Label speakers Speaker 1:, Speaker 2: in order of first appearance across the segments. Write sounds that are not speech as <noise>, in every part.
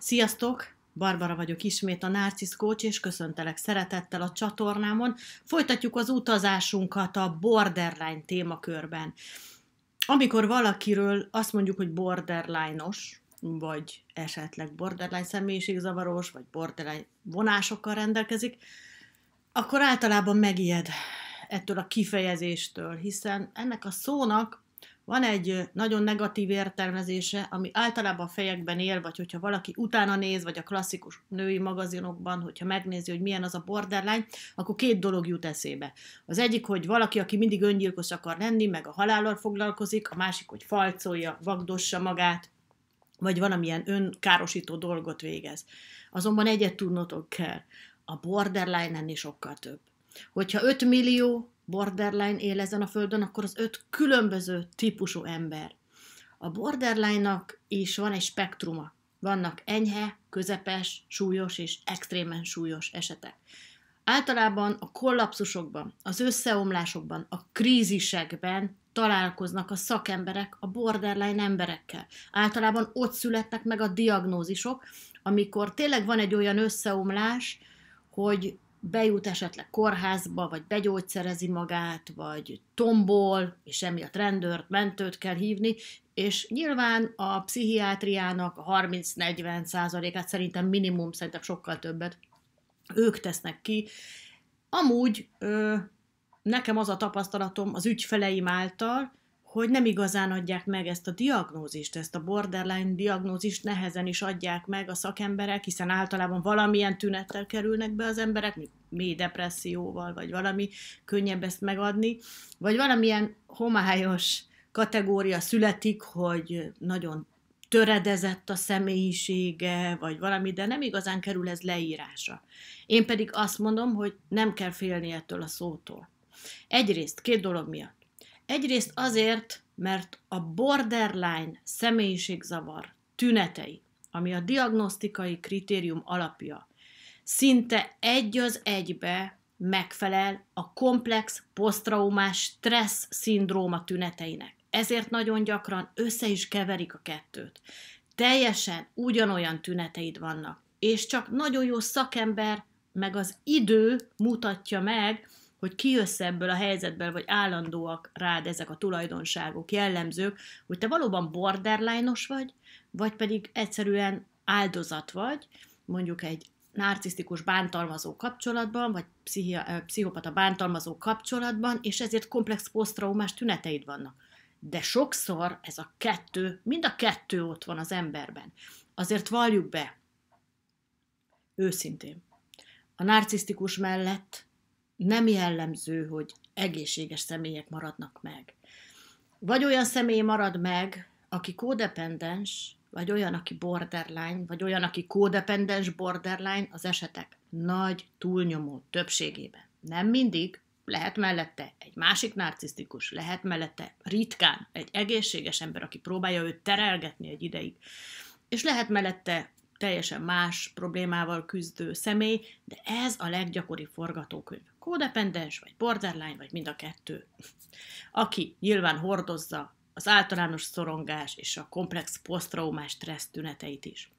Speaker 1: Sziasztok! Barbara vagyok ismét a Narcisz Coach, és köszöntelek szeretettel a csatornámon. Folytatjuk az utazásunkat a borderline témakörben. Amikor valakiről azt mondjuk, hogy borderline-os, vagy esetleg borderline személyiségzavaros, vagy borderline vonásokkal rendelkezik, akkor általában megijed ettől a kifejezéstől, hiszen ennek a szónak van egy nagyon negatív értelmezése, ami általában a fejekben él, vagy hogyha valaki utána néz, vagy a klasszikus női magazinokban, hogyha megnézi, hogy milyen az a borderline, akkor két dolog jut eszébe. Az egyik, hogy valaki, aki mindig öngyilkos akar lenni, meg a halállal foglalkozik, a másik, hogy falcolja, vagdossa magát, vagy valamilyen önkárosító dolgot végez. Azonban egyet tudnotok kell, a borderline-en is sokkal több. Hogyha 5 millió borderline él ezen a földön, akkor az öt különböző típusú ember. A borderline-nak is van egy spektruma. Vannak enyhe, közepes, súlyos és extrémen súlyos esetek. Általában a kollapszusokban, az összeomlásokban, a krízisekben találkoznak a szakemberek a borderline emberekkel. Általában ott születnek meg a diagnózisok, amikor tényleg van egy olyan összeomlás, hogy bejut esetleg kórházba, vagy begyógyszerezi magát, vagy tombol, és emiatt rendőrt, mentőt kell hívni, és nyilván a pszichiátriának a 30-40 százalékát szerintem minimum, szerintem sokkal többet ők tesznek ki. Amúgy ö, nekem az a tapasztalatom az ügyfeleim által, hogy nem igazán adják meg ezt a diagnózist, ezt a borderline diagnózist nehezen is adják meg a szakemberek, hiszen általában valamilyen tünettel kerülnek be az emberek, mély depresszióval, vagy valami könnyebb ezt megadni, vagy valamilyen homályos kategória születik, hogy nagyon töredezett a személyisége, vagy valami, de nem igazán kerül ez leírásra. Én pedig azt mondom, hogy nem kell félni ettől a szótól. Egyrészt két dolog miatt Egyrészt azért, mert a borderline személyiségzavar tünetei, ami a diagnosztikai kritérium alapja, szinte egy az egybe megfelel a komplex posztraumás stressz szindróma tüneteinek. Ezért nagyon gyakran össze is keverik a kettőt. Teljesen ugyanolyan tüneteid vannak, és csak nagyon jó szakember, meg az idő mutatja meg, hogy kijössz ebből a helyzetből, vagy állandóak rád ezek a tulajdonságok, jellemzők, hogy te valóban borderline vagy, vagy pedig egyszerűen áldozat vagy, mondjuk egy narcisztikus bántalmazó kapcsolatban, vagy pszichia, pszichopata bántalmazó kapcsolatban, és ezért komplex posztraumás tüneteid vannak. De sokszor ez a kettő, mind a kettő ott van az emberben. Azért valljuk be, őszintén, a narcisztikus mellett nem jellemző, hogy egészséges személyek maradnak meg. Vagy olyan személy marad meg, aki kódependens, vagy olyan, aki borderline, vagy olyan, aki kódependens borderline, az esetek nagy, túlnyomó többségében. Nem mindig, lehet mellette egy másik narcisztikus, lehet mellette ritkán egy egészséges ember, aki próbálja őt terelgetni egy ideig, és lehet mellette teljesen más problémával küzdő személy, de ez a leggyakori forgatókönyv kódependens, vagy borderline, vagy mind a kettő, aki nyilván hordozza az általános szorongás és a komplex posztraumás stressz tüneteit is.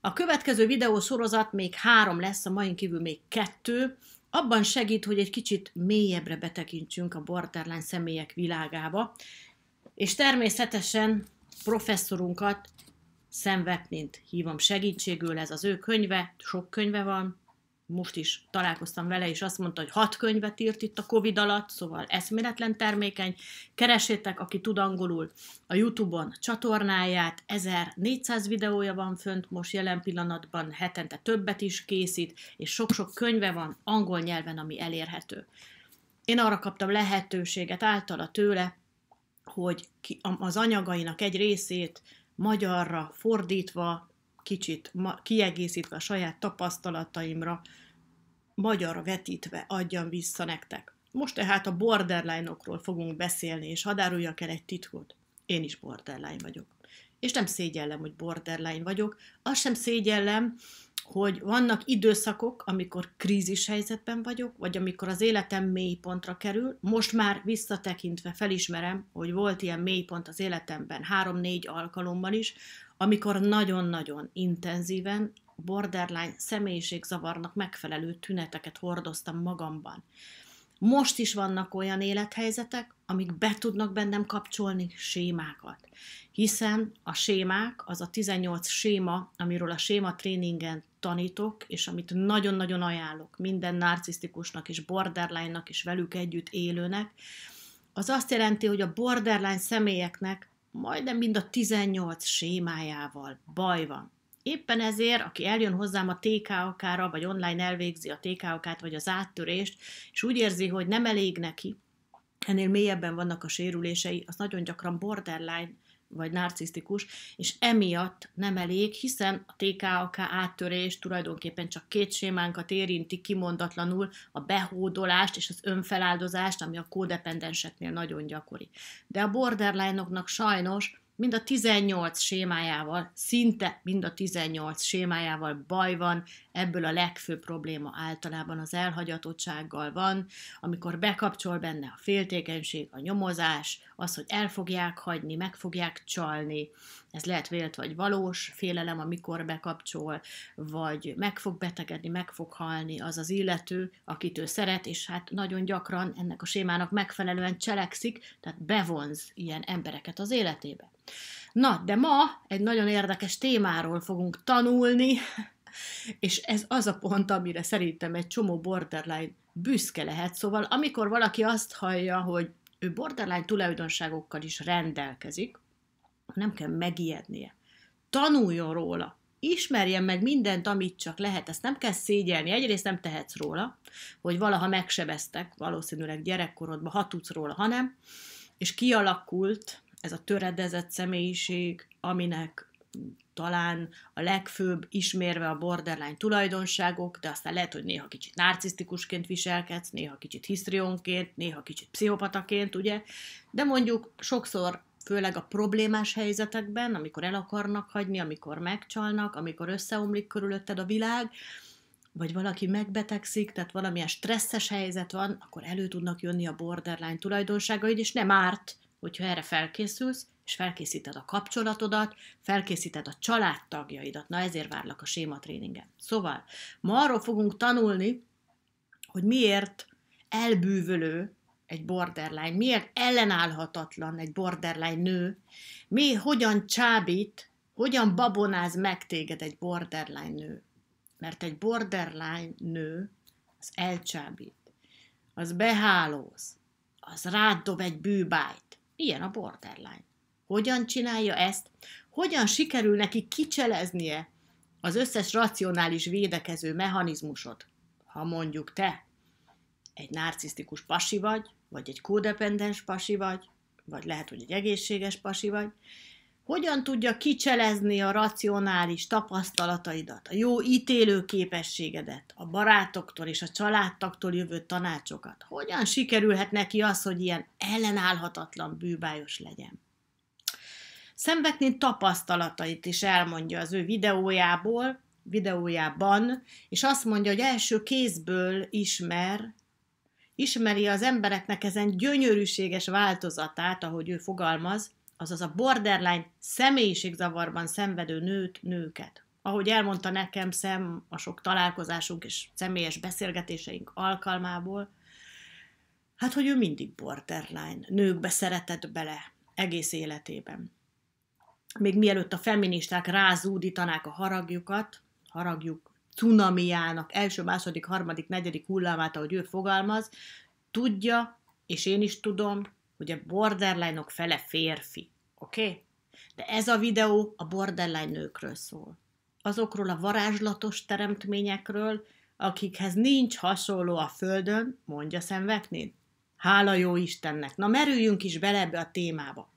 Speaker 1: A következő videó sorozat még három lesz, a mai kívül még kettő, abban segít, hogy egy kicsit mélyebbre betekintsünk a borderline személyek világába, és természetesen professzorunkat, Sam Wepnint hívom segítségül, ez az ő könyve, sok könyve van, most is találkoztam vele, és azt mondta, hogy hat könyvet írt itt a Covid alatt, szóval eszméletlen termékeny. Keresétek, aki tud angolul, a YouTube-on csatornáját, 1400 videója van fönt, most jelen pillanatban hetente többet is készít, és sok-sok könyve van angol nyelven, ami elérhető. Én arra kaptam lehetőséget általa tőle, hogy az anyagainak egy részét magyarra fordítva kicsit ma, kiegészítve a saját tapasztalataimra, magyar vetítve adjam vissza nektek. Most tehát a borderline-okról fogunk beszélni, és hadáruljak el egy titkot. Én is borderline vagyok. És nem szégyellem, hogy borderline vagyok. Azt sem szégyellem, hogy vannak időszakok, amikor krízis helyzetben vagyok, vagy amikor az életem mélypontra kerül. Most már visszatekintve felismerem, hogy volt ilyen mélypont az életemben három-négy alkalommal is, amikor nagyon-nagyon intenzíven borderline személyiségzavarnak megfelelő tüneteket hordoztam magamban. Most is vannak olyan élethelyzetek, amik be tudnak bennem kapcsolni sémákat. Hiszen a sémák, az a 18 séma, amiről a séma tréningen tanítok, és amit nagyon-nagyon ajánlok minden narcisztikusnak és borderline-nak és velük együtt élőnek, az azt jelenti, hogy a borderline személyeknek majdnem mind a 18 sémájával. Baj van. Éppen ezért, aki eljön hozzám a TKK-ra, vagy online elvégzi a TKK-t, vagy az áttörést, és úgy érzi, hogy nem elég neki, ennél mélyebben vannak a sérülései, az nagyon gyakran borderline vagy narcisztikus, és emiatt nem elég, hiszen a TKAK áttörés tulajdonképpen csak két sémánkat érinti kimondatlanul, a behódolást és az önfeláldozást, ami a kódependenseknél nagyon gyakori. De a borderline-oknak sajnos mind a 18 sémájával, szinte mind a 18 sémájával baj van, ebből a legfőbb probléma általában az elhagyatottsággal van, amikor bekapcsol benne a féltékenység, a nyomozás, az, hogy el fogják hagyni, meg fogják csalni, ez lehet vélt vagy valós félelem, amikor bekapcsol, vagy meg fog betegedni, meg fog halni az az illető, akit ő szeret, és hát nagyon gyakran ennek a sémának megfelelően cselekszik, tehát bevonz ilyen embereket az életébe. Na, de ma egy nagyon érdekes témáról fogunk tanulni, <laughs> és ez az a pont, amire szerintem egy csomó borderline büszke lehet. Szóval amikor valaki azt hallja, hogy ő borderline tulajdonságokkal is rendelkezik, nem kell megijednie. Tanuljon róla, ismerjen meg mindent, amit csak lehet, ezt nem kell szégyelni. Egyrészt nem tehetsz róla, hogy valaha megsebeztek, valószínűleg gyerekkorodban, ha tudsz róla, hanem, és kialakult ez a töredezett személyiség, aminek talán a legfőbb ismérve a borderline tulajdonságok, de aztán lehet, hogy néha kicsit narcisztikusként viselkedsz, néha kicsit hisztrionként, néha kicsit pszichopataként, ugye? De mondjuk sokszor főleg a problémás helyzetekben, amikor el akarnak hagyni, amikor megcsalnak, amikor összeomlik körülötted a világ, vagy valaki megbetegszik, tehát valamilyen stresszes helyzet van, akkor elő tudnak jönni a borderline tulajdonságaid, és nem árt, hogyha erre felkészülsz, és felkészíted a kapcsolatodat, felkészíted a családtagjaidat. Na ezért várlak a séma tréningen. Szóval, ma arról fogunk tanulni, hogy miért elbűvölő egy borderline, miért ellenállhatatlan egy borderline nő, mi hogyan csábít, hogyan babonáz meg téged egy borderline nő. Mert egy borderline nő az elcsábít, az behálóz, az rád dob egy bűbájt. Ilyen a borderline. Hogyan csinálja ezt? Hogyan sikerül neki kicseleznie az összes racionális védekező mechanizmusot? Ha mondjuk te egy narcisztikus pasi vagy, vagy egy kódependens pasi vagy, vagy lehet, hogy egy egészséges pasi vagy, hogyan tudja kicselezni a racionális tapasztalataidat, a jó ítélő képességedet, a barátoktól és a családtaktól jövő tanácsokat? Hogyan sikerülhet neki az, hogy ilyen ellenállhatatlan bűbájos legyen? Szembetin tapasztalatait is elmondja az ő videójából, videójában, és azt mondja, hogy első kézből ismer, ismeri az embereknek ezen gyönyörűséges változatát, ahogy ő fogalmaz, azaz a borderline személyiségzavarban szenvedő nőt, nőket. Ahogy elmondta nekem szem a sok találkozásunk és személyes beszélgetéseink alkalmából, hát hogy ő mindig borderline, nőkbe szeretett bele egész életében még mielőtt a feministák rázúdítanák a haragjukat, haragjuk cunamiának első, második, harmadik, negyedik hullámát, ahogy ő fogalmaz, tudja, és én is tudom, hogy a borderline -ok fele férfi. Oké? Okay? De ez a videó a borderline nőkről szól. Azokról a varázslatos teremtményekről, akikhez nincs hasonló a Földön, mondja szenvetni. Hála jó Istennek! Na merüljünk is bele ebbe a témába.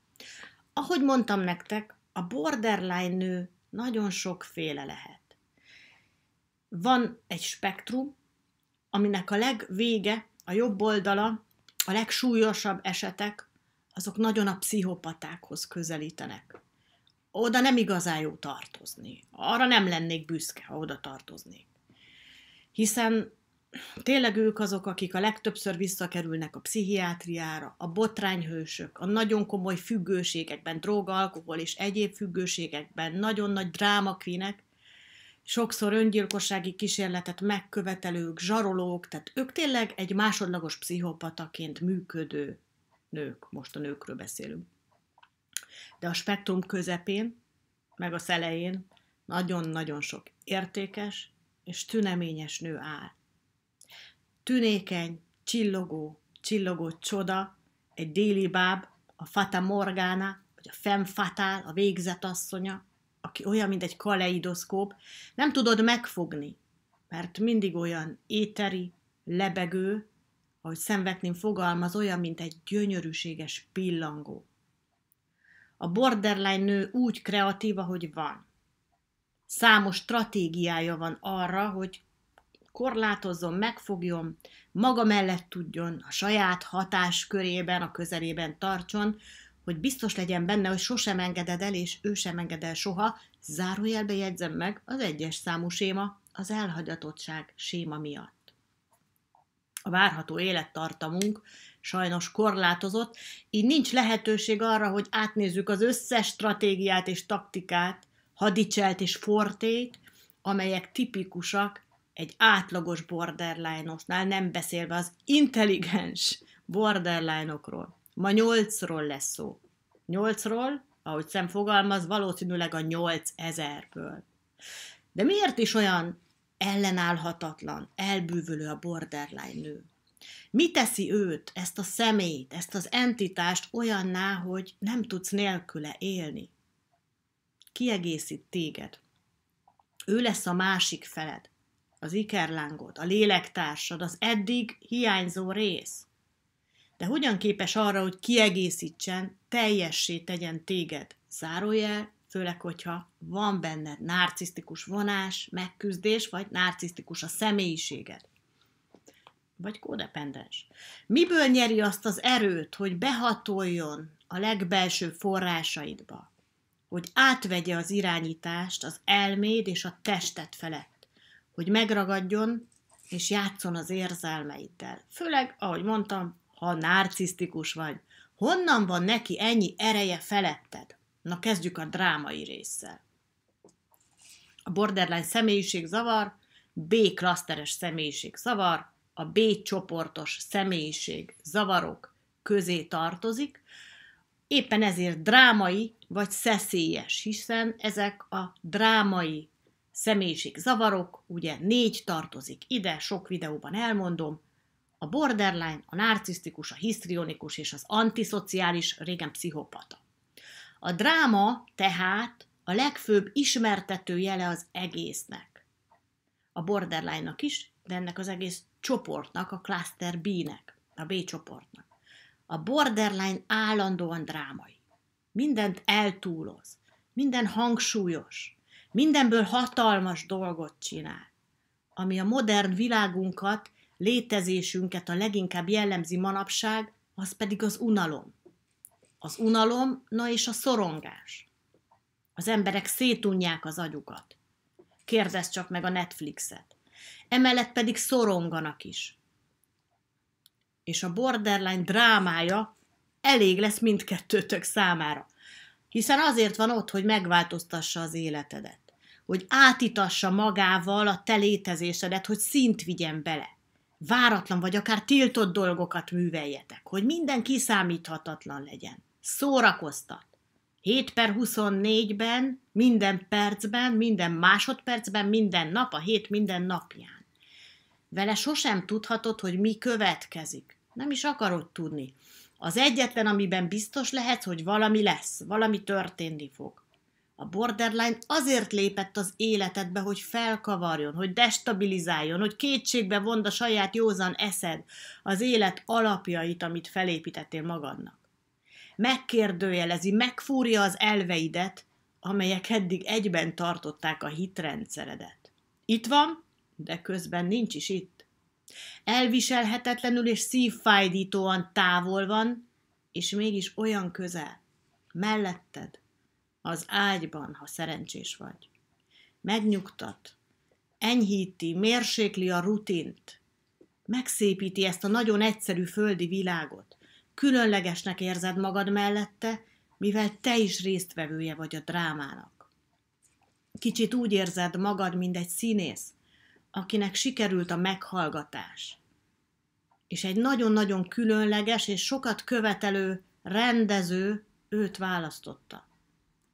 Speaker 1: Ahogy mondtam nektek, a borderline nő nagyon sokféle lehet. Van egy spektrum, aminek a legvége, a jobb oldala, a legsúlyosabb esetek, azok nagyon a pszichopatákhoz közelítenek. Oda nem igazán jó tartozni. Arra nem lennék büszke, ha oda tartoznék. Hiszen tényleg ők azok, akik a legtöbbször visszakerülnek a pszichiátriára, a botrányhősök, a nagyon komoly függőségekben, droga, alkohol és egyéb függőségekben, nagyon nagy drámakvinek, sokszor öngyilkossági kísérletet megkövetelők, zsarolók, tehát ők tényleg egy másodlagos pszichopataként működő nők, most a nőkről beszélünk. De a spektrum közepén, meg a szelején nagyon-nagyon sok értékes és tüneményes nő áll Tünékeny, csillogó, csillogó csoda, egy déli báb, a Fata Morgana, vagy a Fem fatal, a asszonya, aki olyan, mint egy kaleidoszkóp, nem tudod megfogni, mert mindig olyan éteri, lebegő, ahogy szenvedném fogalmaz, olyan, mint egy gyönyörűséges pillangó. A borderline nő úgy kreatíva, hogy van. Számos stratégiája van arra, hogy korlátozzon, megfogjon, maga mellett tudjon, a saját hatás körében, a közelében tartson, hogy biztos legyen benne, hogy sosem engeded el, és ő sem enged el soha, zárójelbe jegyzem meg az egyes számú séma, az elhagyatottság séma miatt. A várható élettartamunk sajnos korlátozott, így nincs lehetőség arra, hogy átnézzük az összes stratégiát és taktikát, hadicselt és fortét, amelyek tipikusak egy átlagos borderline-osnál, nem beszélve az intelligens borderline-okról. Ma nyolcról lesz szó. Nyolcról, ahogy szem fogalmaz, valószínűleg a nyolc ezerből. De miért is olyan ellenállhatatlan, elbűvölő a borderline nő? Mi teszi őt, ezt a szemét, ezt az entitást olyanná, hogy nem tudsz nélküle élni? Kiegészít téged. Ő lesz a másik feled az ikerlángot, a lélektársad, az eddig hiányzó rész. De hogyan képes arra, hogy kiegészítsen, teljessé tegyen téged? Zárójel, főleg, hogyha van benned narcisztikus vonás, megküzdés, vagy narcisztikus a személyiséged. Vagy kódependens. Miből nyeri azt az erőt, hogy behatoljon a legbelső forrásaidba? Hogy átvegye az irányítást az elméd és a tested felett? hogy megragadjon és játszon az érzelmeiddel. Főleg, ahogy mondtam, ha narcisztikus vagy. Honnan van neki ennyi ereje feletted? Na kezdjük a drámai résszel. A borderline személyiség zavar, B-klaszteres személyiség zavar, a B csoportos személyiség zavarok közé tartozik, éppen ezért drámai vagy szeszélyes, hiszen ezek a drámai személyiség zavarok, ugye négy tartozik ide, sok videóban elmondom, a borderline, a narcisztikus, a hisztrionikus és az antiszociális, régen pszichopata. A dráma tehát a legfőbb ismertető jele az egésznek. A borderline-nak is, de ennek az egész csoportnak, a cluster B-nek, a B csoportnak. A borderline állandóan drámai. Mindent eltúloz, minden hangsúlyos, Mindenből hatalmas dolgot csinál, ami a modern világunkat, létezésünket a leginkább jellemzi manapság, az pedig az unalom. Az unalom, na és a szorongás. Az emberek szétunják az agyukat. Kérdezz csak meg a Netflixet. Emellett pedig szoronganak is. És a borderline drámája elég lesz mindkettőtök számára. Hiszen azért van ott, hogy megváltoztassa az életedet hogy átitassa magával a te létezésedet, hogy szint vigyen bele. Váratlan vagy akár tiltott dolgokat műveljetek, hogy minden kiszámíthatatlan legyen. Szórakoztat. 7 per 24-ben, minden percben, minden másodpercben, minden nap, a hét minden napján. Vele sosem tudhatod, hogy mi következik. Nem is akarod tudni. Az egyetlen, amiben biztos lehetsz, hogy valami lesz, valami történni fog. A borderline azért lépett az életedbe, hogy felkavarjon, hogy destabilizáljon, hogy kétségbe vond a saját józan eszed, az élet alapjait, amit felépítettél magadnak. Megkérdőjelezi, megfúrja az elveidet, amelyek eddig egyben tartották a hitrendszeredet. Itt van, de közben nincs is itt. Elviselhetetlenül és szívfájdítóan távol van, és mégis olyan közel, melletted, az ágyban, ha szerencsés vagy. Megnyugtat, enyhíti, mérsékli a rutint, megszépíti ezt a nagyon egyszerű földi világot. Különlegesnek érzed magad mellette, mivel te is résztvevője vagy a drámának. Kicsit úgy érzed magad, mint egy színész, akinek sikerült a meghallgatás. És egy nagyon-nagyon különleges és sokat követelő rendező őt választotta.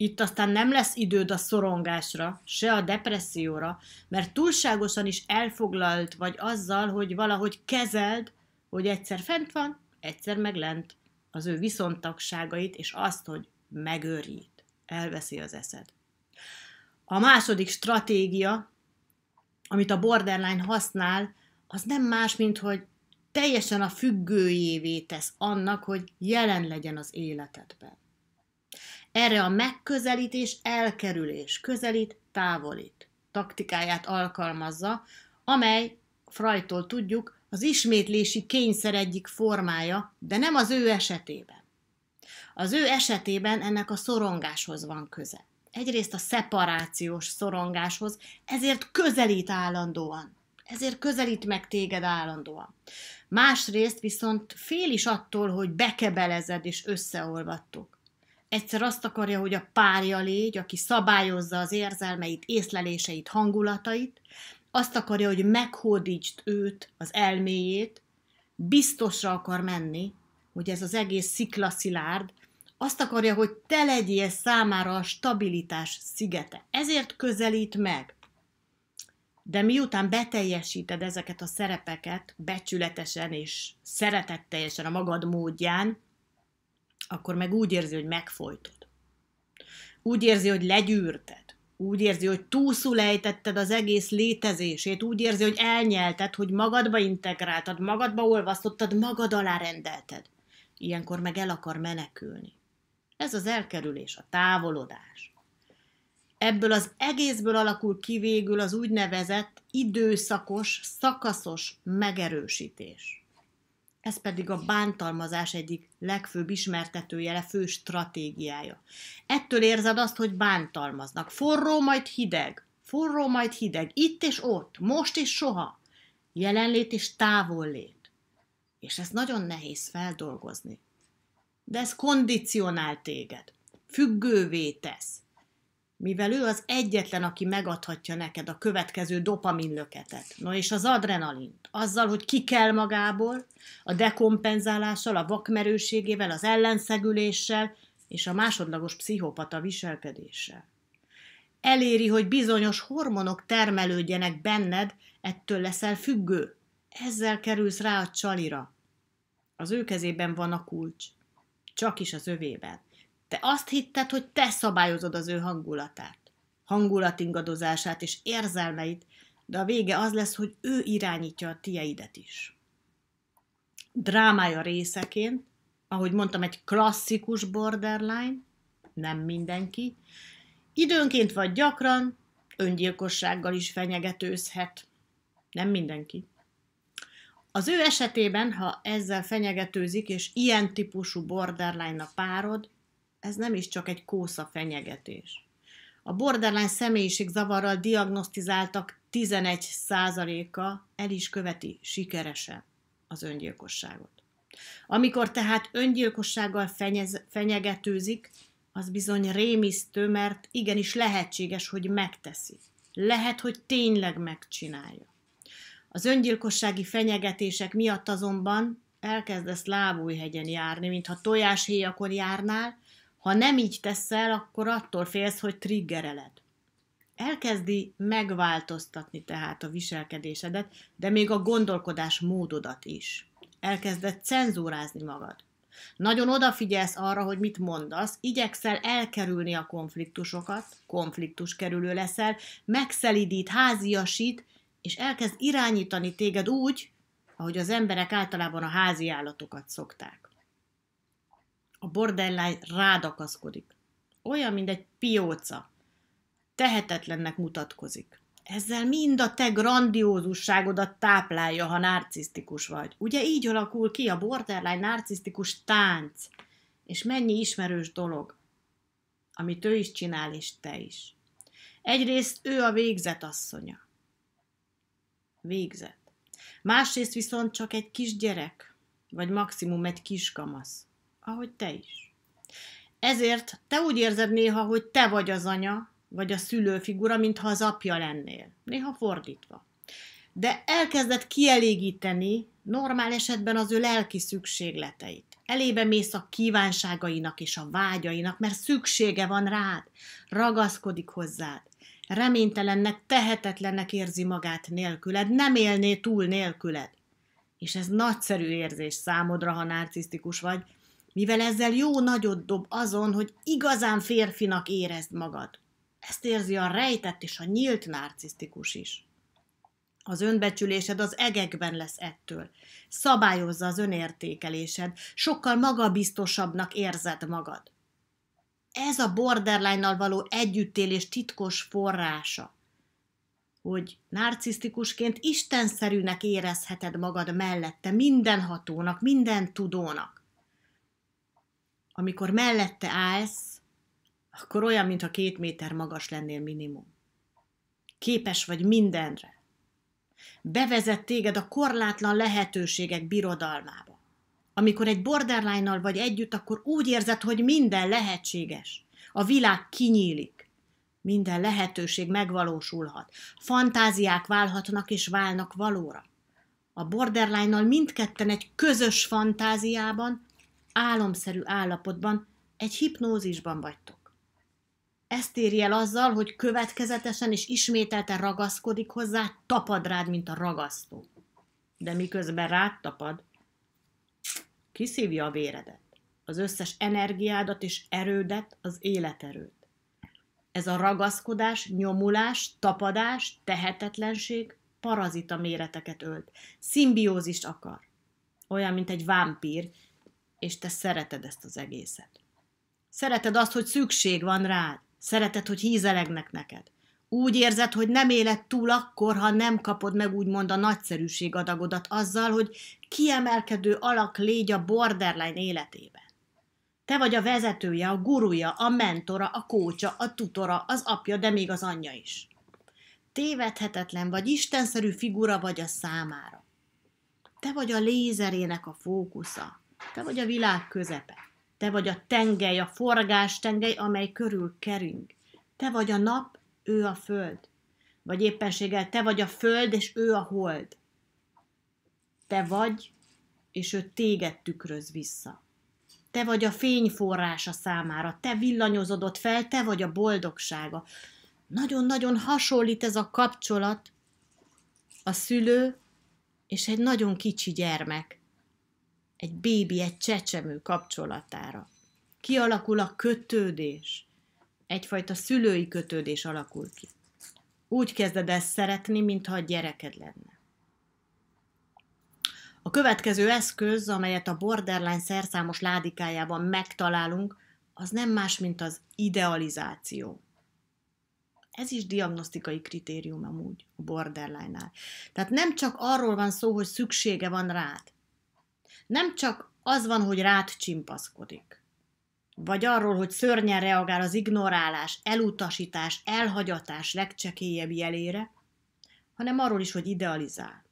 Speaker 1: Itt aztán nem lesz időd a szorongásra, se a depresszióra, mert túlságosan is elfoglalt vagy azzal, hogy valahogy kezeld, hogy egyszer fent van, egyszer meg lent az ő viszontagságait, és azt, hogy megőrít, elveszi az eszed. A második stratégia, amit a borderline használ, az nem más, mint hogy teljesen a függőjévé tesz annak, hogy jelen legyen az életedben. Erre a megközelítés elkerülés, közelít, távolít taktikáját alkalmazza, amely, Frajtól tudjuk, az ismétlési kényszer egyik formája, de nem az ő esetében. Az ő esetében ennek a szorongáshoz van köze. Egyrészt a szeparációs szorongáshoz, ezért közelít állandóan. Ezért közelít meg téged állandóan. Másrészt viszont fél is attól, hogy bekebelezed és összeolvadtuk. Egyszer azt akarja, hogy a párja légy, aki szabályozza az érzelmeit, észleléseit, hangulatait, azt akarja, hogy meghódítsd őt, az elméjét, biztosra akar menni, hogy ez az egész sziklaszilárd, azt akarja, hogy te legyél számára a stabilitás szigete. Ezért közelít meg. De miután beteljesíted ezeket a szerepeket becsületesen és szeretetteljesen a magad módján, akkor meg úgy érzi, hogy megfojtod. Úgy érzi, hogy legyűrted. Úgy érzi, hogy túlszulejtetted az egész létezését, úgy érzi, hogy elnyelted, hogy magadba integráltad, magadba olvasztottad, magad alá rendelted. Ilyenkor meg el akar menekülni. Ez az elkerülés, a távolodás. Ebből az egészből alakul ki végül az úgynevezett időszakos, szakaszos megerősítés. Ez pedig a bántalmazás egyik legfőbb a fő stratégiája. Ettől érzed azt, hogy bántalmaznak. Forró, majd hideg. Forró, majd hideg. Itt és ott. Most és soha. Jelenlét és távollét. És ez nagyon nehéz feldolgozni. De ez kondicionál téged. Függővé tesz mivel ő az egyetlen, aki megadhatja neked a következő dopaminlöketet. No és az adrenalint, azzal, hogy ki kell magából, a dekompenzálással, a vakmerőségével, az ellenszegüléssel és a másodlagos pszichopata viselkedéssel. Eléri, hogy bizonyos hormonok termelődjenek benned, ettől leszel függő. Ezzel kerülsz rá a csalira. Az ő kezében van a kulcs. Csak is az övében te azt hitted, hogy te szabályozod az ő hangulatát, hangulatingadozását és érzelmeit, de a vége az lesz, hogy ő irányítja a tieidet is. Drámája részeként, ahogy mondtam, egy klasszikus borderline, nem mindenki, időnként vagy gyakran öngyilkossággal is fenyegetőzhet. Nem mindenki. Az ő esetében, ha ezzel fenyegetőzik, és ilyen típusú borderline a párod, ez nem is csak egy kósza fenyegetés. A borderline személyiségzavarral diagnosztizáltak 11%-a el is követi sikeresen az öngyilkosságot. Amikor tehát öngyilkossággal fenyez, fenyegetőzik, az bizony rémisztő, mert igenis lehetséges, hogy megteszi. Lehet, hogy tényleg megcsinálja. Az öngyilkossági fenyegetések miatt azonban elkezdesz lábújhegyen járni, mintha tojáshéjakon járnál, ha nem így teszel, akkor attól félsz, hogy triggereled. Elkezdi megváltoztatni tehát a viselkedésedet, de még a gondolkodás módodat is. Elkezded cenzúrázni magad. Nagyon odafigyelsz arra, hogy mit mondasz, igyekszel elkerülni a konfliktusokat, konfliktus kerülő leszel, megszelidít, háziasít, és elkezd irányítani téged úgy, ahogy az emberek általában a házi állatokat szokták a borderline rádakaszkodik. Olyan, mint egy pióca. Tehetetlennek mutatkozik. Ezzel mind a te grandiózusságodat táplálja, ha narcisztikus vagy. Ugye így alakul ki a borderline narcisztikus tánc. És mennyi ismerős dolog, amit ő is csinál, és te is. Egyrészt ő a végzet asszonya. Végzet. Másrészt viszont csak egy kisgyerek, vagy maximum egy kiskamasz ahogy te is. Ezért te úgy érzed néha, hogy te vagy az anya, vagy a szülőfigura, mintha az apja lennél. Néha fordítva. De elkezded kielégíteni normál esetben az ő lelki szükségleteit. Elébe mész a kívánságainak és a vágyainak, mert szüksége van rád, ragaszkodik hozzád. Reménytelennek, tehetetlennek érzi magát nélküled, nem élné túl nélküled. És ez nagyszerű érzés számodra, ha narcisztikus vagy, mivel ezzel jó nagyot dob azon, hogy igazán férfinak érezd magad. Ezt érzi a rejtett és a nyílt narcisztikus is. Az önbecsülésed az egekben lesz ettől. Szabályozza az önértékelésed, sokkal magabiztosabbnak érzed magad. Ez a borderline-nal való együttélés titkos forrása, hogy narcisztikusként istenszerűnek érezheted magad mellette, mindenhatónak, minden tudónak amikor mellette állsz, akkor olyan, mintha két méter magas lennél minimum. Képes vagy mindenre. Bevezet téged a korlátlan lehetőségek birodalmába. Amikor egy borderline vagy együtt, akkor úgy érzed, hogy minden lehetséges. A világ kinyílik. Minden lehetőség megvalósulhat. Fantáziák válhatnak és válnak valóra. A borderline-nal mindketten egy közös fantáziában álomszerű állapotban, egy hipnózisban vagytok. Ezt éri el azzal, hogy következetesen és ismételten ragaszkodik hozzá, tapad rád, mint a ragasztó. De miközben rád tapad, kiszívja a véredet, az összes energiádat és erődet, az életerőt. Ez a ragaszkodás, nyomulás, tapadás, tehetetlenség parazita méreteket ölt. Szimbiózist akar. Olyan, mint egy vámpír, és te szereted ezt az egészet. Szereted azt, hogy szükség van rád. Szereted, hogy hízelegnek neked. Úgy érzed, hogy nem éled túl akkor, ha nem kapod meg úgymond a nagyszerűség adagodat azzal, hogy kiemelkedő alak légy a borderline életében. Te vagy a vezetője, a gurúja, a mentora, a kócsa, a tutora, az apja, de még az anyja is. Tévedhetetlen vagy, istenszerű figura vagy a számára. Te vagy a lézerének a fókusza, te vagy a világ közepe. Te vagy a tengely, a forgás tengely, amely körül kering. Te vagy a nap, ő a föld. Vagy éppenséggel te vagy a föld, és ő a hold. Te vagy, és ő téged tükröz vissza. Te vagy a fényforrása számára, te villanyozodott fel, te vagy a boldogsága. Nagyon-nagyon hasonlít ez a kapcsolat a szülő és egy nagyon kicsi gyermek egy bébi, egy csecsemő kapcsolatára. Kialakul a kötődés, egyfajta szülői kötődés alakul ki. Úgy kezded ezt szeretni, mintha a gyereked lenne. A következő eszköz, amelyet a borderline szerszámos ládikájában megtalálunk, az nem más, mint az idealizáció. Ez is diagnosztikai kritérium amúgy a borderline-nál. Tehát nem csak arról van szó, hogy szüksége van rád, nem csak az van, hogy rád csimpaszkodik, vagy arról, hogy szörnyen reagál az ignorálás, elutasítás, elhagyatás legcsekélyebb jelére, hanem arról is, hogy idealizál.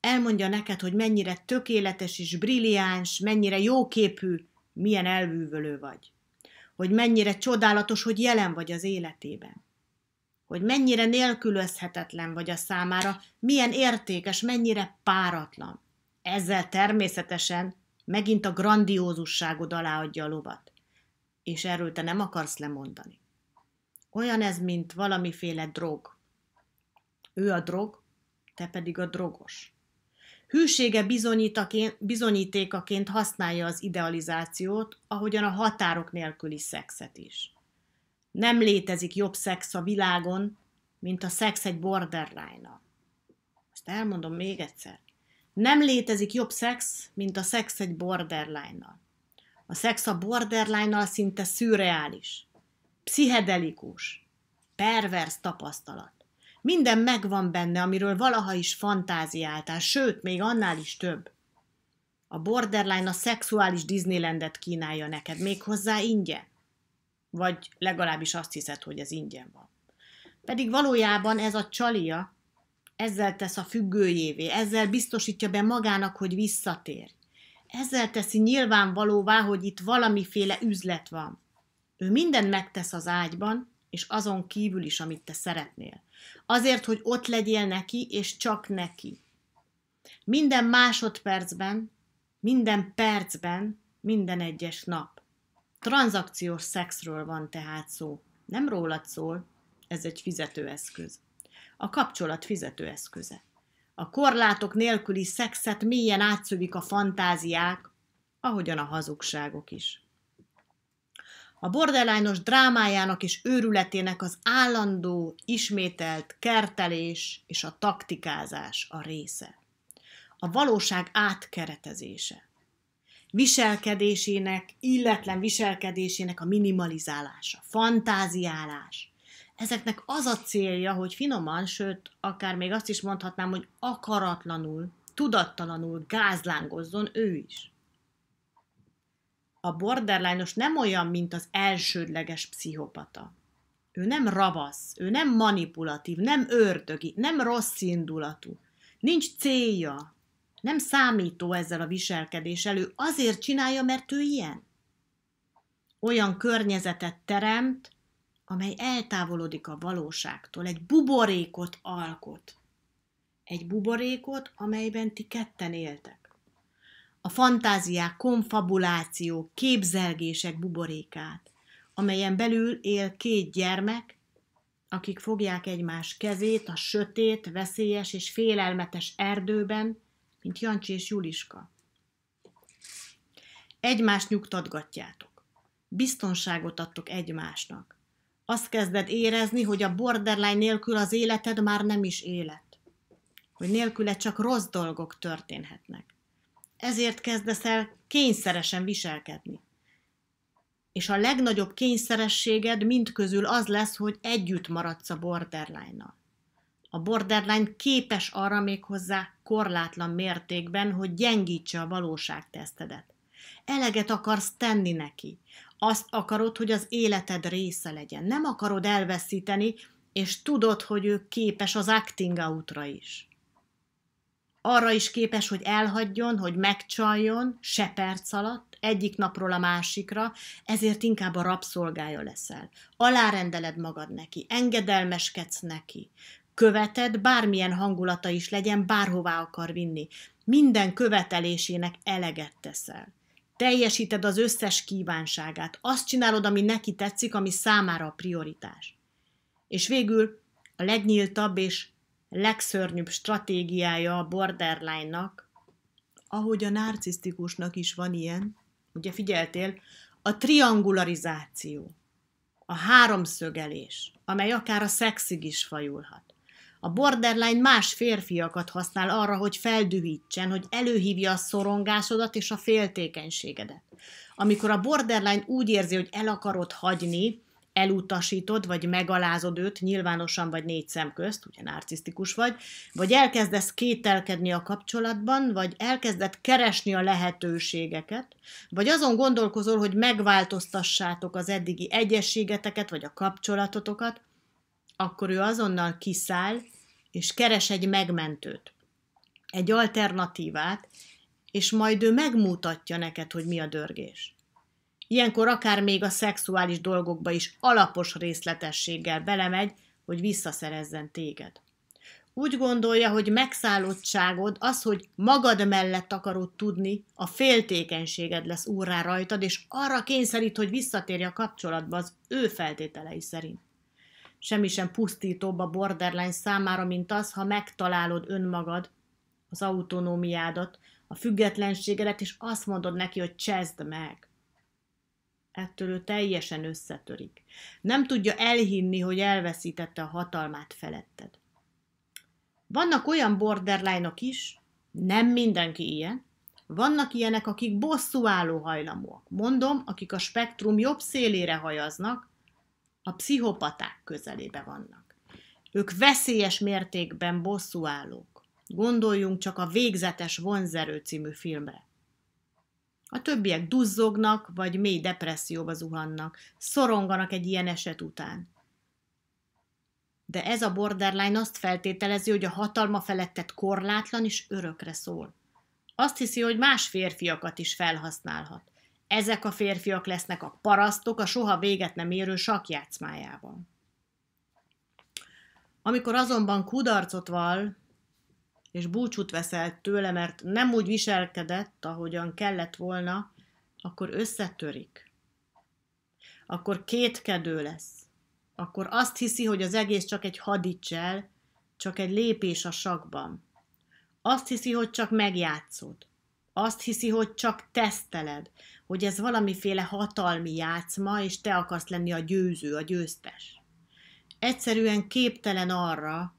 Speaker 1: Elmondja neked, hogy mennyire tökéletes és brilliáns, mennyire jóképű, milyen elbűvölő vagy. Hogy mennyire csodálatos, hogy jelen vagy az életében. Hogy mennyire nélkülözhetetlen vagy a számára, milyen értékes, mennyire páratlan. Ezzel természetesen megint a grandiózusságod alá adja a lovat. És erről te nem akarsz lemondani. Olyan ez, mint valamiféle drog. Ő a drog, te pedig a drogos. Hűsége bizonyítékaként használja az idealizációt, ahogyan a határok nélküli szexet is. Nem létezik jobb szex a világon, mint a szex egy borderline-nal. Ezt elmondom még egyszer. Nem létezik jobb szex, mint a szex egy borderline-nal. A szex a borderline-nal szinte szürreális, pszichedelikus, pervers tapasztalat. Minden megvan benne, amiről valaha is fantáziáltál, sőt, még annál is több. A borderline a szexuális Disneylandet kínálja neked, méghozzá ingyen. Vagy legalábbis azt hiszed, hogy ez ingyen van. Pedig valójában ez a csalia, ezzel tesz a függőjévé, ezzel biztosítja be magának, hogy visszatér. Ezzel teszi nyilvánvalóvá, hogy itt valamiféle üzlet van. Ő mindent megtesz az ágyban, és azon kívül is, amit te szeretnél. Azért, hogy ott legyél neki, és csak neki. Minden másodpercben, minden percben, minden egyes nap. Tranzakciós szexről van tehát szó. Nem rólad szól, ez egy fizetőeszköz a kapcsolat fizetőeszköze. A korlátok nélküli szexet mélyen átszövik a fantáziák, ahogyan a hazugságok is. A borderline drámájának és őrületének az állandó, ismételt kertelés és a taktikázás a része. A valóság átkeretezése. Viselkedésének, illetlen viselkedésének a minimalizálása, fantáziálás, ezeknek az a célja, hogy finoman, sőt, akár még azt is mondhatnám, hogy akaratlanul, tudattalanul gázlángozzon ő is. A borderline nem olyan, mint az elsődleges pszichopata. Ő nem ravasz, ő nem manipulatív, nem ördögi, nem rossz indulatú. Nincs célja, nem számító ezzel a viselkedés elő. azért csinálja, mert ő ilyen. Olyan környezetet teremt, amely eltávolodik a valóságtól, egy buborékot alkot. Egy buborékot, amelyben ti ketten éltek. A fantáziák, konfabulációk, képzelgések buborékát, amelyen belül él két gyermek, akik fogják egymás kezét a sötét, veszélyes és félelmetes erdőben, mint Jancsi és Juliska. Egymást nyugtatgatjátok. Biztonságot adtok egymásnak azt kezded érezni, hogy a borderline nélkül az életed már nem is élet. Hogy nélküle csak rossz dolgok történhetnek. Ezért kezdesz el kényszeresen viselkedni. És a legnagyobb kényszerességed mindközül az lesz, hogy együtt maradsz a borderline-nal. A borderline képes arra még hozzá korlátlan mértékben, hogy gyengítse a valóságtesztedet. Eleget akarsz tenni neki azt akarod, hogy az életed része legyen. Nem akarod elveszíteni, és tudod, hogy ő képes az acting outra is. Arra is képes, hogy elhagyjon, hogy megcsaljon, se perc alatt, egyik napról a másikra, ezért inkább a rabszolgája leszel. Alárendeled magad neki, engedelmeskedsz neki, követed, bármilyen hangulata is legyen, bárhová akar vinni. Minden követelésének eleget teszel teljesíted az összes kívánságát, azt csinálod, ami neki tetszik, ami számára a prioritás. És végül a legnyíltabb és legszörnyűbb stratégiája a borderline-nak, ahogy a narcisztikusnak is van ilyen, ugye figyeltél, a triangularizáció, a háromszögelés, amely akár a szexig is fajulhat. A borderline más férfiakat használ arra, hogy feldühítsen, hogy előhívja a szorongásodat és a féltékenységedet. Amikor a borderline úgy érzi, hogy el akarod hagyni, elutasítod, vagy megalázod őt nyilvánosan vagy négy szem közt, ugye narcisztikus vagy, vagy elkezdesz kételkedni a kapcsolatban, vagy elkezded keresni a lehetőségeket, vagy azon gondolkozol, hogy megváltoztassátok az eddigi egyességeteket, vagy a kapcsolatotokat, akkor ő azonnal kiszáll, és keres egy megmentőt, egy alternatívát, és majd ő megmutatja neked, hogy mi a dörgés. Ilyenkor akár még a szexuális dolgokba is alapos részletességgel belemegy, hogy visszaszerezzen téged. Úgy gondolja, hogy megszállottságod az, hogy magad mellett akarod tudni, a féltékenységed lesz úrrá rajtad, és arra kényszerít, hogy visszatérj a kapcsolatba az ő feltételei szerint semmi sem pusztítóbb a borderline számára, mint az, ha megtalálod önmagad, az autonómiádat, a függetlenségedet, és azt mondod neki, hogy csezd meg. Ettől ő teljesen összetörik. Nem tudja elhinni, hogy elveszítette a hatalmát feletted. Vannak olyan borderline -ok is, nem mindenki ilyen, vannak ilyenek, akik bosszúálló hajlamúak. Mondom, akik a spektrum jobb szélére hajaznak, a pszichopaták közelébe vannak. Ők veszélyes mértékben bosszúállók. Gondoljunk csak a Végzetes vonzerő című filmre. A többiek duzzognak, vagy mély depresszióba zuhannak, szoronganak egy ilyen eset után. De ez a borderline azt feltételezi, hogy a hatalma felettet korlátlan és örökre szól. Azt hiszi, hogy más férfiakat is felhasználhat ezek a férfiak lesznek a parasztok a soha véget nem érő sakjátszmájában. Amikor azonban kudarcot val, és búcsút veszel tőle, mert nem úgy viselkedett, ahogyan kellett volna, akkor összetörik. Akkor kétkedő lesz. Akkor azt hiszi, hogy az egész csak egy hadicsel, csak egy lépés a sakban. Azt hiszi, hogy csak megjátszod. Azt hiszi, hogy csak teszteled hogy ez valamiféle hatalmi játszma, és te akarsz lenni a győző, a győztes. Egyszerűen képtelen arra,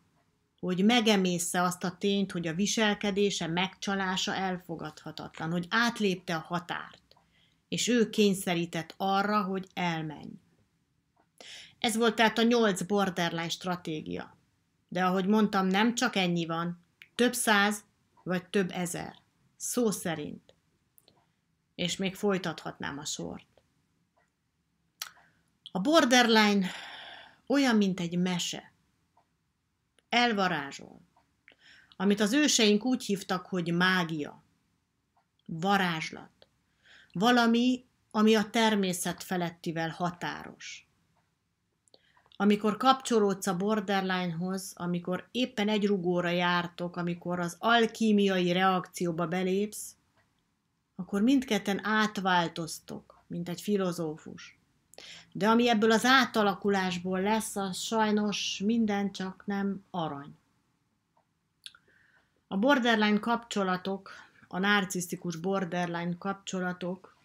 Speaker 1: hogy megemészze azt a tényt, hogy a viselkedése, megcsalása elfogadhatatlan, hogy átlépte a határt, és ő kényszerített arra, hogy elmenj. Ez volt tehát a nyolc borderline stratégia. De ahogy mondtam, nem csak ennyi van, több száz vagy több ezer. Szó szerint és még folytathatnám a sort. A borderline olyan, mint egy mese. Elvarázsol. Amit az őseink úgy hívtak, hogy mágia. Varázslat. Valami, ami a természet felettivel határos. Amikor kapcsolódsz a borderlinehoz, amikor éppen egy rugóra jártok, amikor az alkímiai reakcióba belépsz, akkor mindketten átváltoztok, mint egy filozófus. De ami ebből az átalakulásból lesz, az sajnos minden csak nem arany. A borderline kapcsolatok, a narcisztikus borderline kapcsolatok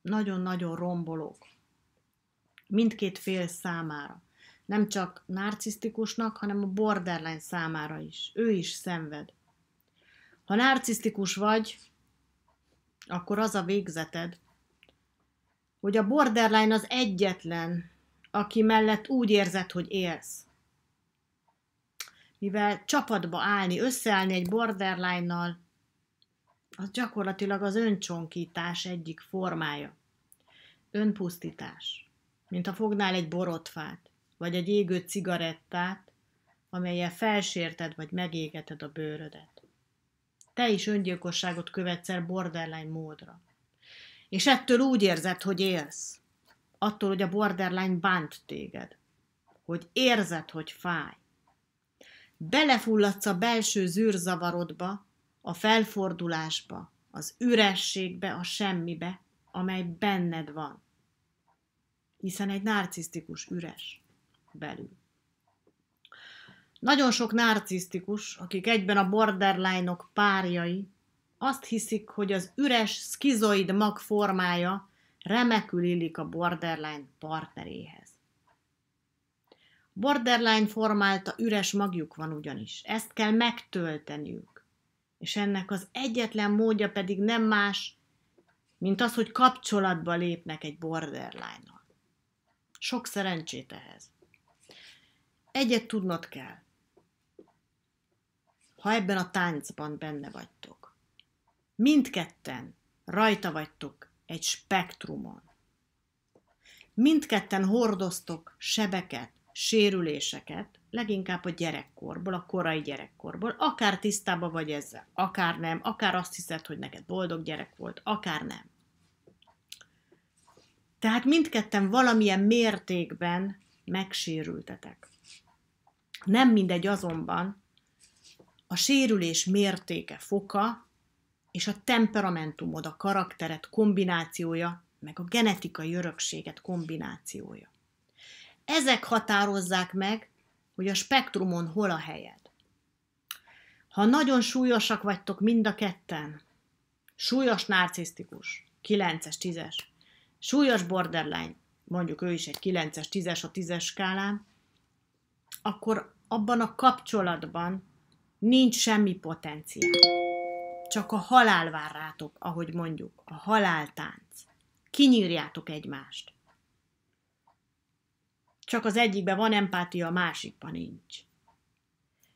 Speaker 1: nagyon-nagyon rombolók. Mindkét fél számára. Nem csak narcisztikusnak, hanem a borderline számára is. Ő is szenved. Ha narcisztikus vagy, akkor az a végzeted, hogy a borderline az egyetlen, aki mellett úgy érzed, hogy élsz. Mivel csapatba állni, összeállni egy borderline-nal, az gyakorlatilag az öncsonkítás egyik formája. Önpusztítás. Mint ha fognál egy borotfát, vagy egy égő cigarettát, amelyel felsérted vagy megégeted a bőrödet te is öngyilkosságot követsz el borderline módra. És ettől úgy érzed, hogy élsz. Attól, hogy a borderline bánt téged. Hogy érzed, hogy fáj. Belefulladsz a belső zűrzavarodba, a felfordulásba, az ürességbe, a semmibe, amely benned van. Hiszen egy narcisztikus üres belül. Nagyon sok narcisztikus, akik egyben a borderline-ok párjai, azt hiszik, hogy az üres, skizoid mag formája remekül illik a borderline partneréhez. Borderline formálta üres magjuk van ugyanis. Ezt kell megtölteniük. És ennek az egyetlen módja pedig nem más, mint az, hogy kapcsolatba lépnek egy borderline-nal. Sok szerencsét ehhez. Egyet tudnod kell ha ebben a táncban benne vagytok. Mindketten rajta vagytok egy spektrumon. Mindketten hordoztok sebeket, sérüléseket, leginkább a gyerekkorból, a korai gyerekkorból, akár tisztában vagy ezzel, akár nem, akár azt hiszed, hogy neked boldog gyerek volt, akár nem. Tehát mindketten valamilyen mértékben megsérültetek. Nem mindegy azonban, a sérülés mértéke foka és a temperamentumod, a karaktered kombinációja, meg a genetikai örökséget kombinációja. Ezek határozzák meg, hogy a spektrumon hol a helyed. Ha nagyon súlyosak vagytok mind a ketten, súlyos narcisztikus, 9-es, 10-es, súlyos borderline, mondjuk ő is egy 9-es, 10-es a 10-es skálán, akkor abban a kapcsolatban nincs semmi potenciál. Csak a halál vár rátok, ahogy mondjuk, a haláltánc. Kinyírjátok egymást. Csak az egyikben van empátia, a másikban nincs.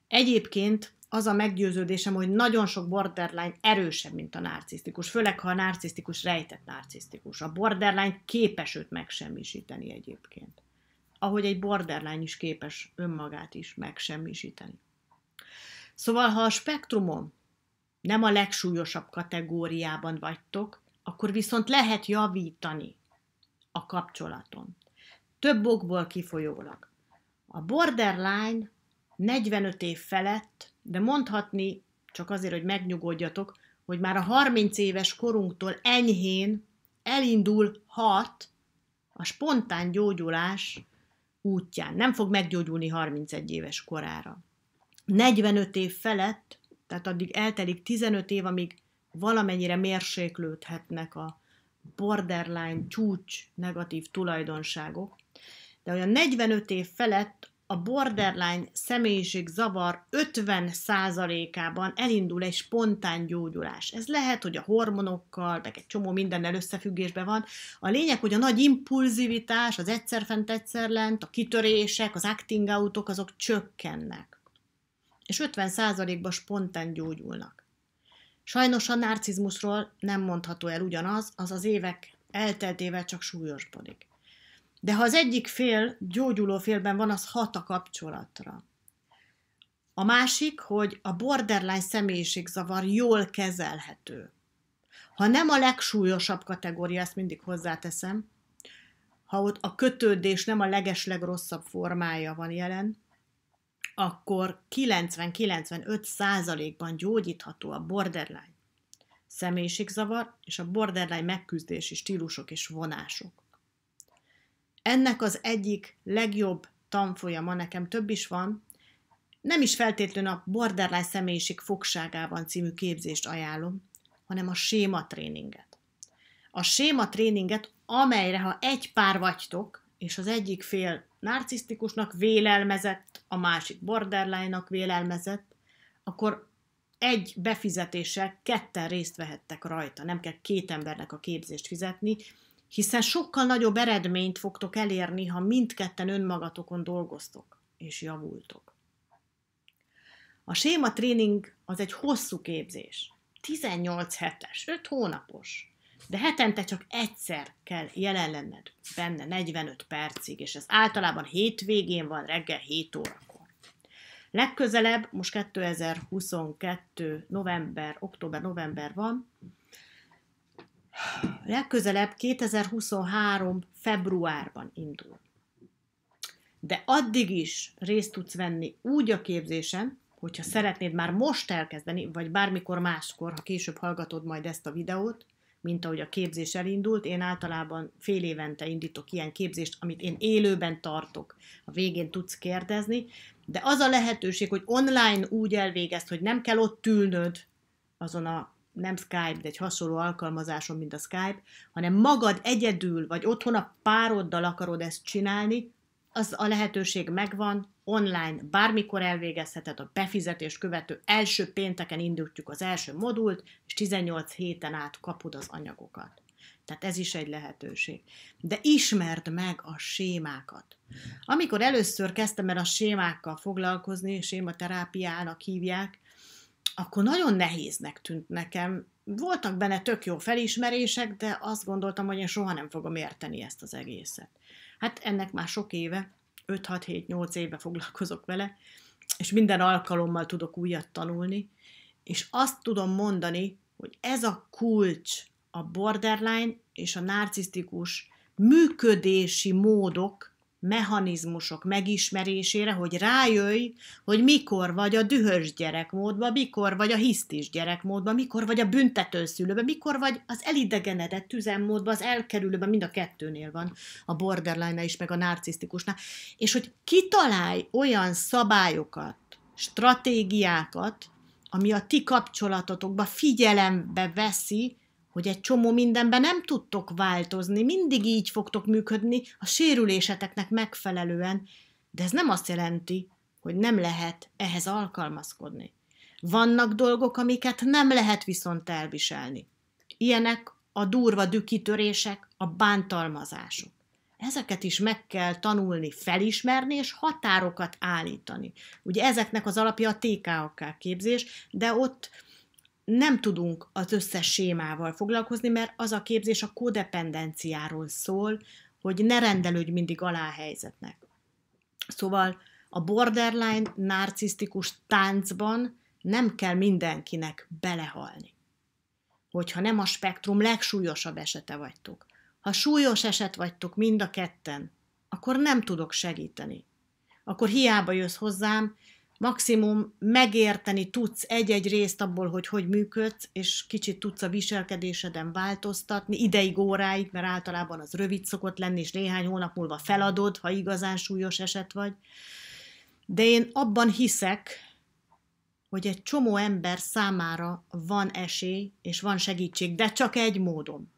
Speaker 1: Egyébként az a meggyőződésem, hogy nagyon sok borderline erősebb, mint a narcisztikus, főleg ha a narcisztikus rejtett narcisztikus. A borderline képes őt megsemmisíteni egyébként. Ahogy egy borderline is képes önmagát is megsemmisíteni. Szóval, ha a spektrumon nem a legsúlyosabb kategóriában vagytok, akkor viszont lehet javítani a kapcsolaton. Több okból kifolyólag. A borderline 45 év felett, de mondhatni, csak azért, hogy megnyugodjatok, hogy már a 30 éves korunktól enyhén elindul hat a spontán gyógyulás útján. Nem fog meggyógyulni 31 éves korára. 45 év felett, tehát addig eltelik 15 év, amíg valamennyire mérséklődhetnek a borderline csúcs negatív tulajdonságok, de olyan 45 év felett a borderline személyiség zavar 50%-ában elindul egy spontán gyógyulás. Ez lehet, hogy a hormonokkal, meg egy csomó mindennel összefüggésben van. A lényeg, hogy a nagy impulzivitás, az egyszer fent egyszer lent, a kitörések, az acting outok, azok csökkennek és 50 ba spontán gyógyulnak. Sajnos a narcizmusról nem mondható el ugyanaz, az az évek elteltével csak súlyosbodik. De ha az egyik fél gyógyuló félben van, az hat a kapcsolatra. A másik, hogy a borderline személyiségzavar jól kezelhető. Ha nem a legsúlyosabb kategória, ezt mindig hozzáteszem, ha ott a kötődés nem a rosszabb formája van jelen, akkor 90-95 százalékban gyógyítható a borderline személyiségzavar és a borderline megküzdési stílusok és vonások. Ennek az egyik legjobb tanfolyama, nekem több is van, nem is feltétlenül a borderline személyiség fogságában című képzést ajánlom, hanem a sématréninget. A sématréninget, amelyre ha egy pár vagytok, és az egyik fél narcisztikusnak vélelmezett, a másik borderline-nak vélelmezett, akkor egy befizetéssel ketten részt vehettek rajta. Nem kell két embernek a képzést fizetni, hiszen sokkal nagyobb eredményt fogtok elérni, ha mindketten önmagatokon dolgoztok és javultok. A séma tréning az egy hosszú képzés, 18 hetes, 5 hónapos de hetente csak egyszer kell jelen lenned benne 45 percig, és ez általában hétvégén van reggel 7 órakor. Legközelebb, most 2022. november, október-november van, legközelebb 2023. februárban indul. De addig is részt tudsz venni úgy a képzésen, hogyha szeretnéd már most elkezdeni, vagy bármikor máskor, ha később hallgatod majd ezt a videót, mint ahogy a képzés elindult. Én általában fél évente indítok ilyen képzést, amit én élőben tartok. A végén tudsz kérdezni, de az a lehetőség, hogy online úgy elvégezt, hogy nem kell ott ülnöd azon a nem Skype, de egy hasonló alkalmazáson, mint a Skype, hanem magad egyedül, vagy otthon a pároddal akarod ezt csinálni, az a lehetőség megvan, online bármikor elvégezheted a befizetés követő első pénteken indítjuk az első modult, és 18 héten át kapod az anyagokat. Tehát ez is egy lehetőség. De ismerd meg a sémákat. Amikor először kezdtem el a sémákkal foglalkozni, sématerápiának hívják, akkor nagyon nehéznek tűnt nekem, voltak benne tök jó felismerések, de azt gondoltam, hogy én soha nem fogom érteni ezt az egészet. Hát ennek már sok éve, 5-6-7-8 éve foglalkozok vele, és minden alkalommal tudok újat tanulni, és azt tudom mondani, hogy ez a kulcs a borderline és a narcisztikus működési módok mechanizmusok megismerésére, hogy rájöjj, hogy mikor vagy a dühös gyerekmódba, mikor vagy a hisztis gyerekmódba, mikor vagy a büntetőszülőben, mikor vagy az elidegenedett tüzemmódban, az elkerülőben, mind a kettőnél van, a borderline is, meg a narcisztikusnál, és hogy kitalálj olyan szabályokat, stratégiákat, ami a ti kapcsolatotokba figyelembe veszi hogy egy csomó mindenben nem tudtok változni, mindig így fogtok működni a sérüléseteknek megfelelően, de ez nem azt jelenti, hogy nem lehet ehhez alkalmazkodni. Vannak dolgok, amiket nem lehet viszont elviselni. Ilyenek a durva dükkitörések, a bántalmazások. Ezeket is meg kell tanulni, felismerni és határokat állítani. Ugye ezeknek az alapja a TKAK képzés, de ott nem tudunk az összes sémával foglalkozni, mert az a képzés a kodependenciáról szól, hogy ne rendelődj mindig alá a helyzetnek. Szóval a borderline narcisztikus táncban nem kell mindenkinek belehalni. Hogyha nem a spektrum legsúlyosabb esete vagytok. Ha súlyos eset vagytok mind a ketten, akkor nem tudok segíteni. Akkor hiába jössz hozzám, maximum megérteni tudsz egy-egy részt abból, hogy hogy működsz, és kicsit tudsz a viselkedéseden változtatni, ideig, óráig, mert általában az rövid szokott lenni, és néhány hónap múlva feladod, ha igazán súlyos eset vagy. De én abban hiszek, hogy egy csomó ember számára van esély és van segítség, de csak egy módon.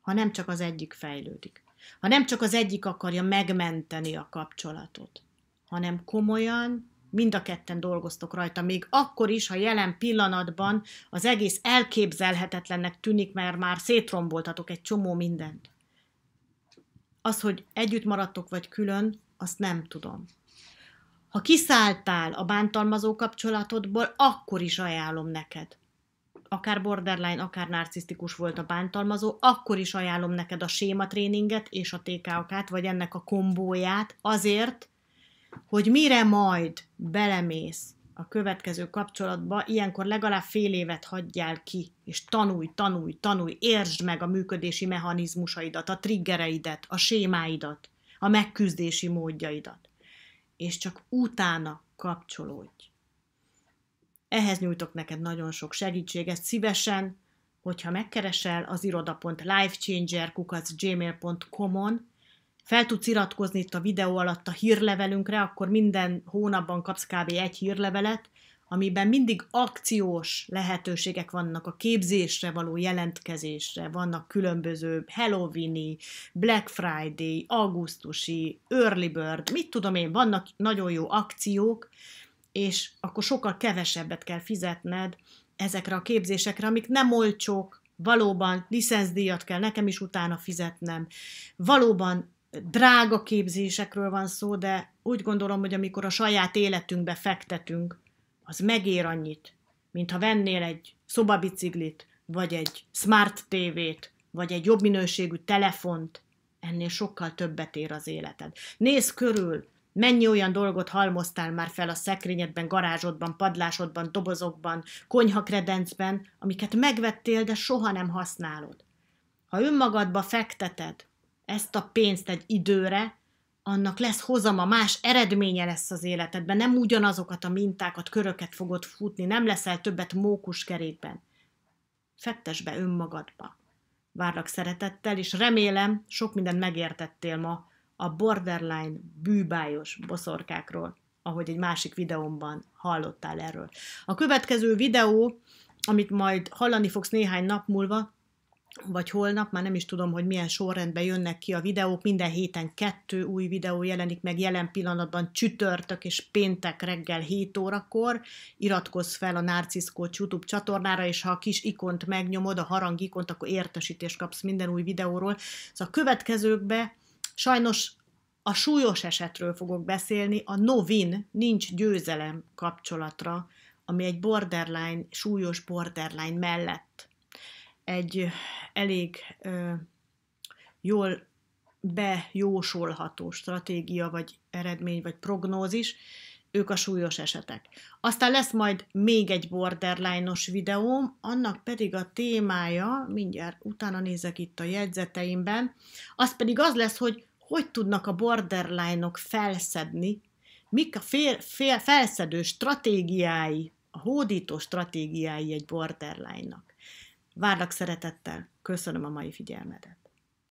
Speaker 1: Ha nem csak az egyik fejlődik. Ha nem csak az egyik akarja megmenteni a kapcsolatot hanem komolyan mind a ketten dolgoztok rajta, még akkor is, ha jelen pillanatban az egész elképzelhetetlennek tűnik, mert már szétromboltatok egy csomó mindent. Az, hogy együtt maradtok vagy külön, azt nem tudom. Ha kiszálltál a bántalmazó kapcsolatodból, akkor is ajánlom neked. Akár borderline, akár narcisztikus volt a bántalmazó, akkor is ajánlom neked a sématréninget tréninget és a TKK-t, vagy ennek a kombóját, azért, hogy mire majd belemész a következő kapcsolatba, ilyenkor legalább fél évet hagyjál ki, és tanulj, tanulj, tanulj, értsd meg a működési mechanizmusaidat, a triggereidet, a sémáidat, a megküzdési módjaidat. És csak utána kapcsolódj. Ehhez nyújtok neked nagyon sok segítséget, szívesen, hogyha megkeresel az iroda.lifechanger.gmail.com-on, fel tudsz iratkozni itt a videó alatt a hírlevelünkre, akkor minden hónapban kapsz kb. egy hírlevelet, amiben mindig akciós lehetőségek vannak a képzésre való jelentkezésre, vannak különböző halloween Black Friday, augusztusi, Early Bird, mit tudom én, vannak nagyon jó akciók, és akkor sokkal kevesebbet kell fizetned ezekre a képzésekre, amik nem olcsók, valóban licenszdíjat kell nekem is utána fizetnem, valóban drága képzésekről van szó, de úgy gondolom, hogy amikor a saját életünkbe fektetünk, az megér annyit, mint ha vennél egy szobabiciklit, vagy egy smart tévét, vagy egy jobb minőségű telefont, ennél sokkal többet ér az életed. Nézz körül, mennyi olyan dolgot halmoztál már fel a szekrényedben, garázsodban, padlásodban, dobozokban, konyhakredencben, amiket megvettél, de soha nem használod. Ha önmagadba fekteted, ezt a pénzt egy időre, annak lesz hozama, más eredménye lesz az életedben, nem ugyanazokat a mintákat, köröket fogod futni, nem leszel többet kerékben. Fettes be önmagadba. Várlak szeretettel, és remélem sok mindent megértettél ma a borderline bűbájos boszorkákról, ahogy egy másik videómban hallottál erről. A következő videó, amit majd hallani fogsz néhány nap múlva, vagy holnap, már nem is tudom, hogy milyen sorrendben jönnek ki a videók, minden héten kettő új videó jelenik meg jelen pillanatban csütörtök és péntek reggel 7 órakor, iratkozz fel a Narcisz Coach YouTube csatornára, és ha a kis ikont megnyomod, a harang ikont, akkor értesítést kapsz minden új videóról. Szóval a következőkbe sajnos a súlyos esetről fogok beszélni, a novin, nincs győzelem kapcsolatra, ami egy borderline, súlyos borderline mellett egy elég ö, jól bejósolható stratégia, vagy eredmény, vagy prognózis, ők a súlyos esetek. Aztán lesz majd még egy borderline-os videóm, annak pedig a témája, mindjárt utána nézek itt a jegyzeteimben, az pedig az lesz, hogy hogy tudnak a borderline-ok felszedni, mik a fél, fél, felszedő stratégiái, a hódító stratégiái egy borderline-nak. Várlak szeretettel, köszönöm a mai figyelmedet.